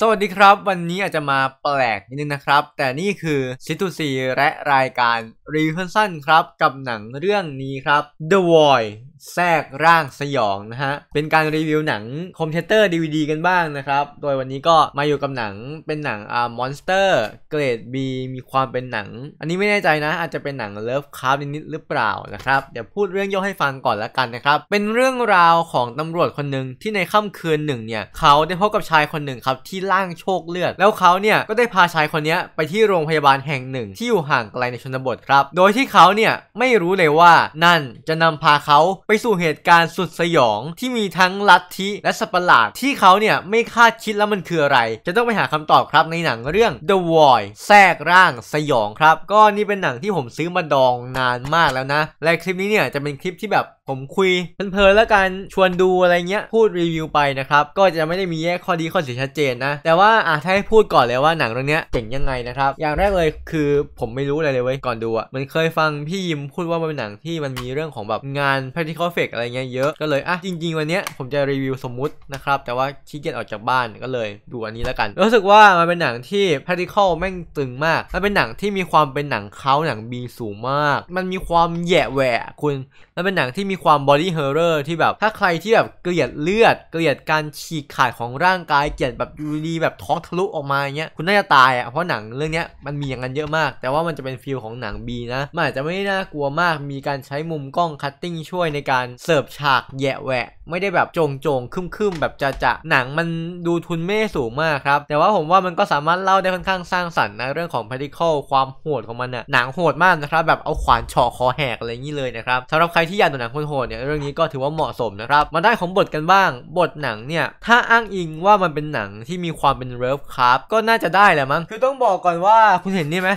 สวัสดีครับวันนี้อาจจะมาแปลกนิดนึงนะครับแต่นี่คือซิตูซีและรายการรีคอนสั้นครับ กับหนังเรื่องนี้ครับ The Void แทรกร่างสยองนะฮะเป็นการรีวิวหนังคอมพเตอร์ดีวกันบ้างนะครับโดยวันนี้ก็มาอยู่กับหนังเป็นหนังอ่ามอนสเตอร์เกรด B มีความเป็นหนัง อันนี้ไม่แน่ใจนะ อาจจะเป็นหนังเลิฟคาร์ฟนิดๆหรือเปล่านะครับเดี๋ยวพูดเรื่องย่อให้ฟังก่อนละกันนะครับเป็นเรื่องราวของตำรวจคนหนึ่งที่ในค่ำคืนหนึ่งเนี่ยเขาได้พบกับชายคนหนึ่งครับที่ล่างโชคเลือด แล้วเขาเนี่ยก็ได้พาชายคนนี้ไปที่โรงพยาบาลแห่งหนึ่งที่อยู่ห่างไกลในชนบทครับ โดยที่เขาเนี่ยไม่รู้เลยว่านั่นจะนำพาเขาไปสู่เหตุการณ์สุดสยองที่มีทั้งลัทธิและสัปหลาด ที่เขาเนี่ยไม่คาดคิดแล้วมันคืออะไร จะต้องไปหาคำตอบครับในหนังเรื่อง The Void แทรกร่างสยองครับ ก็นี่เป็นหนังที่ผมซื้อมาดองนานมากแล้วนะและคลิปนี้เนี่ยจะเป็นคลิปที่แบบผมคุยเพลินๆแล้วกัน ชวนดูอะไรเงี้ย พูดรีวิวไปนะครับ ก็จะไม่ได้มีแยกข้อดีข้อเสียชัดเจนนะ แต่ว่าอาจให้พูดก่อนเลยว่าหนังเรื่องนี้เจ๋งยังไงนะครับ อย่างแรกเลยคือผมไม่รู้อะไรเลยเว้ย ก่อนดูอะ่ะ มันเคยฟังพี่ยิมพูดว่ามันเป็นหนังที่มันมีเรื่องของแบบ งาน practical effect อะไรเงี้ยเยอะก็เลยอ่ะ จริงๆวันเนี้ยผมจะรีวิวสมมุตินะครับแต่ว่าขี้เกียจออกจากบ้านก็เลยดูอันนี้แล้วกัน รู้สึกว่ามันเป็นหนังที่ practical แม่งตึงมากมันเป็นหนังที่มีความเป็นหนังเขาหนังบีสูงมาก มันมีความแย่แหวะคุณมันเป็นหนังที่มีีความบอดี้เฮอร์เรอร์ที่แบบถ้าใครที่แบบเกลียดเลือดเกลียดการฉีกขาดของร่างกายเกลียดแบบยูรีแบบท้องทะลุออกมาเงี้ยคุณน่าจะตายอ่ะ เพราะหนังเรื่องเนี้ย มันมีอย่างนั้นเยอะมาก แต่ว่ามันจะเป็นฟิลของหนังบีนะมันอาจจะไม่น่ากลัวมาก มีการใช้มุมกล้อง คัตติ้งช่วยในการเสิร์ฟฉากแยะแหวะ ไม่ได้แบบโจงโจงคึมคึมแบบจะจะหนังมันดูทุนไม่สูงมากครับแต่ว่าผมว่ามันก็สามารถเล่าได้ค่อนข้างสร้างสรรค์นะเรื่องของาร์ติเคิล ความโหดของมันนะหนังโหดมากนะครับแบบเอาขวานเฉาะคอแหกอะไรอย่างนี้เลยนะครับสำหรับใครที่อยากดูหนังโโหดเนี่ยเรื่องนี้ก็ถือว่าเหมาะสมนะครับ มาได้ของบทกันบ้าง บทหนังเนี่ย ถ้าอ้างอิงว่ามันเป็นหนังที่มีความเป็นเลิฟครับ ก็น่าจะได้แหละมั้ง คือต้องบอกก่อนว่าคุณเห็นนี่ไหม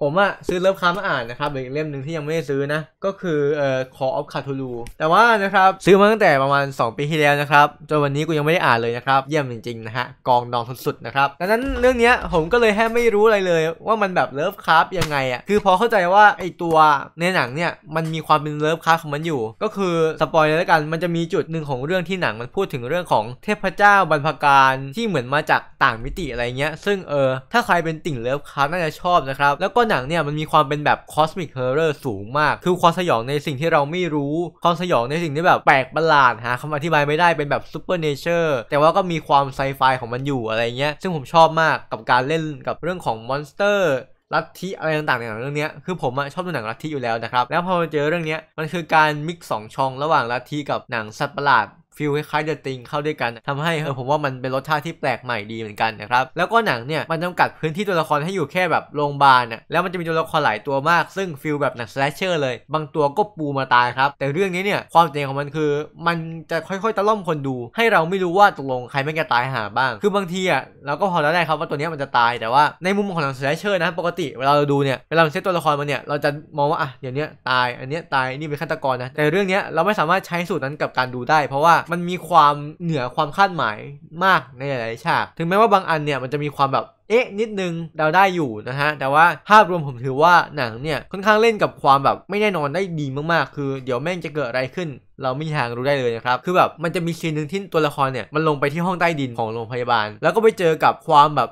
ผมอะซื้อเลิฟคามาอ่านนะครับอีกเล่มหนึ่งที่ยังไม่ได้ซื้อนะก็คือเอ่อคอออฟคาทูลูแต่ว่านะครับซื้อมาตั้งแต่ประมาณ 2 ปีที่แล้วนะครับจนวันนี้กูยังไม่ได้อ่านเลยนะครับเยี่ยมจริงๆนะฮะกองดองสุดๆนะครับดังนั้นเรื่องเนี้ยผมก็เลยแทบไม่รู้อะไรเลย ว่ามันแบบเลิฟคาฟยังไงอะคือพอเข้าใจว่าไอตัวในหนังเนี่ยมันมีความเป็นเลิฟคาฟของมันอยู่ ก็คือสปอยเลยลวกันมันจะมีจุดหนึ่งของเรื่องที่หนังมันพูดถึงเรื่องของเทพเจ้าบรรพการที่เหมือนมาจากต่างมิติอะไรเงี้ยซึ่งเออถ้าใครเป็นติ่งเลิฟคาฟน่าจะชอบนะครับแล้วก็าหนังเนี่ยมันมีความเป็นแบบคอสมิกเฮอร์เรอร์สูงมาก คือความสยองในสิ่งที่เราไม่รู้ ความสยองในสิ่งที่แบบแปลกประหลาดหาคำอธิบายไม่ได้เป็นแบบซูเปอร์เนเจอร์แต่ว่าก็มีความไซไฟของมันอยู่อะไรเงี้ยซึ่งผมชอบมากกับการเล่นกับเรื่องของมอนสเตอร์ลัทธิอะไรต่างๆในหนังเรื่องนี้คือผมชอบดูหนังลัทธิอยู่แล้วนะครับ แล้วพอเจอเรื่องนี้มันคือการมิกซ์สองช่องระหว่างลัทธิกับหนังสัตว์ประหลาดฟิลคล้ายเดอะติงเข้าด้วยกัน ทำให้เออผมว่ามันเป็นรสชาติที่แปลกใหม่ดีเหมือนกันนะครับ แล้วก็หนังเนี่ย มันจากัดพื้นที่ตัวละครให้อยู่แค่แบบโรงพยาบาลน่ะแล้วมันจะมีตัวละครหลายตัวมากซึ่งฟิลแบบหนังสแลชเชอร์เลย บางตัวก็ปูมาตายครับ แต่เรื่องนี้เนี่ย ความเจ๋งของมันคือมันจะค่อยๆตะล่อมคนดู ให้เราไม่รู้ว่าตกลงใครไม่จะตายหาบ้างคือบางทีอ่ะเราก็พอแล้วได้ครับว่าตัวนี้มันจะตายแต่ว่าในมุมของหนังสแลชเชอร์นะปกติเวลาเราดูเนี่ยเวลาเราเซตตัวละครมันเนี่ยเราจะมองว่าอ่ะอย่างเนี้ยตายอันเนี้ยตายนี่เป็นฆาตกรนะแต่เรื่องเนี้ยเราไม่สามารถใช้สูตรนั้นกับการดูได้ เพราะว่ามันมีความเหนือความคาดหมายมากในหลายๆฉาก ถึงแม้ว่าบางอันเนี่ยมันจะมีความแบบ เอ๊ะ นิดนึงเราได้อยู่นะฮะ แต่ว่า ภาพรวมผมถือว่าหนังเนี่ยค่อนข้างเล่นกับความแบบ ไม่แน่นอนได้ดีมากๆคือเดี๋ยวแม่งจะเกิดอะไรขึ้น เราไม่มีทางรู้ได้เลยนะครับ คือแบบมันจะมีซีนหนึ่งที่ตัวละครเนี่ยมันลงไปที่ห้องใต้ดินของโรงพยาบาล แล้วก็ไปเจอกับความแบบ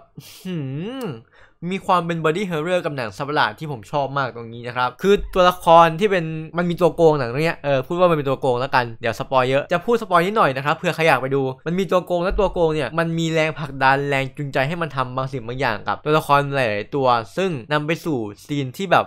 มีความเป็นบอดี้เฮอร์เรอร์กับหนังสัปหลาดที่ผมชอบมากตรงนี้นะครับ คือตัวละครที่เป็นมันมีตัวโกงหนังเนี้ยเออพูดว่ามันเป็นตัวโกงแล้วกันเดี๋ยวสปอยเยอะจะพูดสปอยนิดหน่อยนะครับเผื่อใครอยากไปดูมันมีตัวโกงและตัวโกงเนี่ยมันมีแรงผลักดันแรงจูงใจให้มันทำบางสิ่งบางอย่างกับตัวละครหลายๆตัวซึ่งนำไปสู่ซีนที่แบบ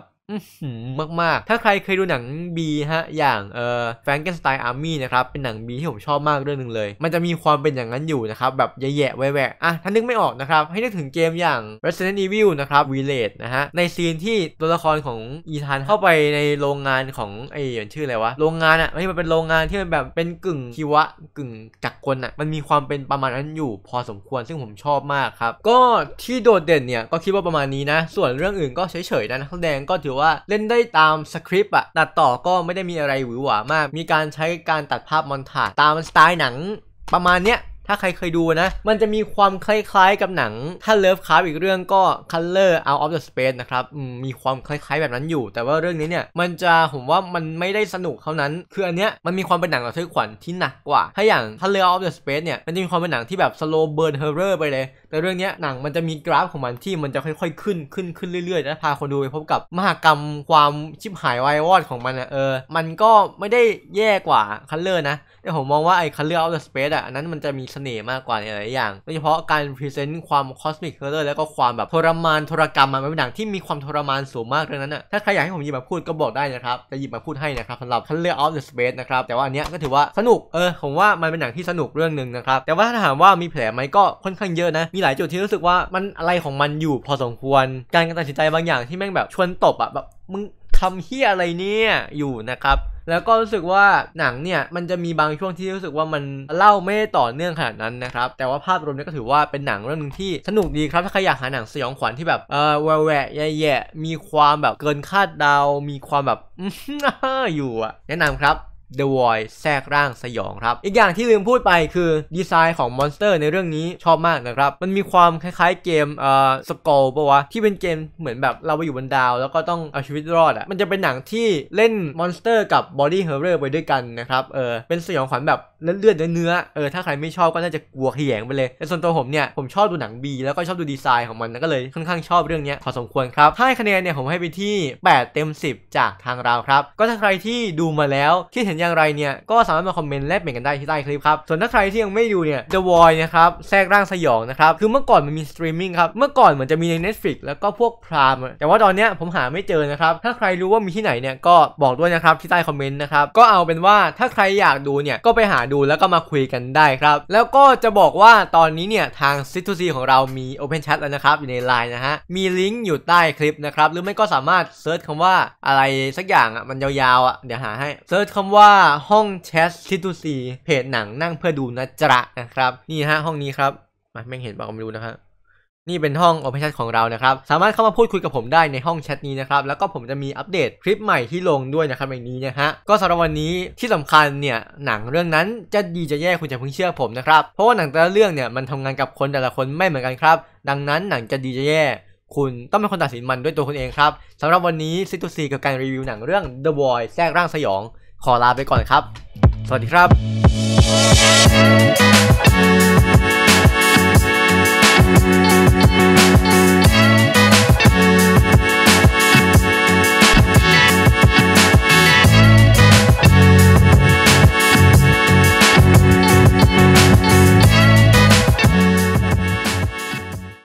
มากๆ ถ้าใครเคยดูหนัง B ฮะ อย่างเอ่องเกนสไตล์อาร์มี่นะครับ เป็นหนัง B ที่ผมชอบมากเรื่องนึงเลย มันจะมีความเป็นอย่างนั้นอยู่นะครับ แบบแย่ๆแหวกๆอ่ะถ้านึกไม่ออกนะครับ ให้นึกถึงเกมอย่าง Resident Evil นะครับ Village นะฮะ ในซีนที่ตัวละครของอีธานเข้าไปในโรงงานของไอ้นชื่ออะไรวะ โรงงานอ่ะไี่มันเป็นโรงงานที่มันแบบเป็นกึ่งชีวะกึ่งจักรกลอ่ะมันมีความเป็นประมาณนั้นอยู่ พอสมควรซึ่งผมชอบมากครับก็ที่โดดเด่นเนี่ยก็คิดว่าประมาณนี้นะส่วนเรื่องอื่นก็เฉยๆนะนักแสดงก็ถือือว่า เล่นได้ตามสคริปต์อะตัดต่อก็ไม่ได้มีอะไรหวือหวามาก มีการใช้การตัดภาพมอนทาตามสไตล์หนังประมาณเนี้ย ถ้าใครเคยดูนะ มันจะมีความคล้ายๆกับหนัง ถ้าเลิฟคาร์อีกเรื่องก็ Color Out of the Space นะครับ มีความคล้ายๆแบบนั้นอยู่ แต่ว่าเรื่องนี้เนี่ย มันจะผมว่ามันไม่ได้สนุกเท่านั้น คืออันเนี้ยมันมีความเป็นหนังระทึกขวัญที่หนักกว่า ถ้าอย่างถ้าเลิฟเอาออฟเดอะสเนี่ยมันจะมีความเป็นหนังที่แบบสโลเบิร์นเฮอร์เรอร์ไปเลยแต่เรื่องนี้หนังมันจะมีกราฟของมันที่มันจะค่อยๆ ขึ้น ขึ้น ขึ้นเรื่อยๆนะพาคนดูไปพบกับมหากรรมความชิบหายวายวอดของมันนะเออ มันก็ไม่ได้แย่กว่าคัลเลอร์นะ แต่ผมมองว่าไอ้คัลเลอร์ออฟเดอะสเปซอ่ะอันนั้นมันจะมีเสน่ห์มากกว่าในหลายอย่างโดยเฉพาะการพรีเซนต์ความคอสมิกคัลเลอร์แล้วก็ความแบบทรมานทรกรรมมันเป็นหนังที่มีความทรมานสูงมากเรื่องนั้นอ่ะถ้าใครอยากให้ผมหยิบมาพูดก็บอกได้นะครับจะหยิบมาพูดให้นะครับสำหรับคัลเลอร์ออฟเดอะสเปซนะครับแต่ว่าอันเนี้ยก็ถือว่าสนุกเออผมว่ามันเป็นหนังที่สนุกเรื่องหนึ่งนะครับแต่ว่าถ้าถามว่ามีแผลไหมก็ค่อนข้างเยอะนะมีหลายจุดที่รู้สึกว่ามันอะไรของมันอยู่พอสมควร การตัดสินใจบางอย่างที่แม่งแบบชวนตบอะแบบมึงทำเฮียอะไรเนี่ยอยู่นะครับ แล้วก็รู้สึกว่าหนังเนี่ย มันจะมีบางช่วงที่รู้สึกว่ามันเล่าไม่ต่อเนื่องขนาดนั้นนะครับแต่ว่าภาพรวมเนี่ยก็ถือว่าเป็นหนังเรื่องนึงที่สนุกดีครับ ถ้าใครอยากหาหนังสยองขวัญที่แบบเออแหวะแย่แย่มีความแบบเกินคาดเดามีความแบบอยู่อะแนะนำครับ The Void แทรกร่างสยองครับ อีกอย่างที่ลืมพูดไปคือดีไซน์ของมอนสเตอร์ในเรื่องนี้ชอบมากนะครับ มันมีความคล้ายๆเกมเอ่อสกอลปะวะ ที่เป็นเกมเหมือนแบบเราไปอยู่บนดาว แล้วก็ต้องเอาชีวิตรอดอะ่ะ มันจะเป็นหนังที่เล่นมอนสเตอร์กับบอดี้เฮอร์เรอร์ไปด้วยกันนะครับเออเป็นสยองขวัญแบบ เลือดเเนื้อเออถ้าใครไม่ชอบก็น่าจะกลัวขยงไปเลยแต่ส่วนตัวผมเนี่ยผมชอบดูหนังบีแล้วก็ชอบดูดีไซน์ของมันก็เลยค่อนข้างชอบเรื่องนี้พอสมควรครับให้คะแนนเนี่ยผมให้ไปที่ 8 เต็ม 10 จากทางเราครับก็ถ้าใครที่ดูมาแล้วคิดเห็น็นอย่างไรเนี่ยก็สามารถมาคอมเมนต์แลกเปลี่ยนกันได้ที่ใต้คลิปครับส่วนถ้าใครที่ยังไม่ดูเนี่ย The Void นะครับแทรกร่างสยองนะครับคือเมื่อก่อนมันมีสตรีมมิ่งครับเมื่อก่อนเหมือนจะมีใน Netflix แล้วก็พวกพรามแต่ว่าตอนเนี้ยผมหาไม่เจอนะครับถ้าใครรู้ว่ามีที่ไหนเนี่ยก็บอกด้วยนะครับที่ใต้คอมเมนต์นะครับก็เอาเป็นว่าถ้าใครอยากดูเนี่ยก็ไปหาดูแล้วก็มาคุยกันได้ครับ แล้วก็จะบอกว่าตอนนี้เนี่ยทางซิทูซีของเรามี Open Chat แล้วนะครับ อยู่ใน l ล n e นะฮะมีลิงก์อยู่ใต้คลิปนะครับหรือไม่ก็สามารถเซิร์ชคำว่าอะไรสักอย่างอ่ะมันยาวๆอ่ะเดี๋ยวหาให้เซิร์ชคำว่าว่าห้องแชทซิตูซีเพจหนังนั่งเพื่อดูนะจระนะครับนี่ฮะห้องนี้ครับมาไม่เห็นบอกไม่รู้นะครับนี่เป็นห้องโอเพนแชทของเรานะครับสามารถเข้ามาพูดคุยกับผมได้ในห้องแชทนี้นะครับแล้วก็ผมจะมีอัปเดตคลิปใหม่ที่ลงด้วยนะครับในนี้นะฮะก็สำหรับวันนี้ที่สำคัญเนี่ยหนังเรื่องนั้นจะดีจะแย่คุณจะเพิ่งเชื่อผมนะครับเพราะว่าหนังแต่ละเรื่องเนี่ยมันทำงานกับคนแต่ละคนไม่เหมือนกันครับ ดังนั้นหนังจะดีจะแย่คุณต้องเป็นคนตัดสินมันด้วยตัวคุณเองครับสำหรับวันนี้ซิตูซีกับการรีวิวหนังเรื่อง The Void แทรกร่างสยองขอลาไปก่อนครับ สวัสดีครับ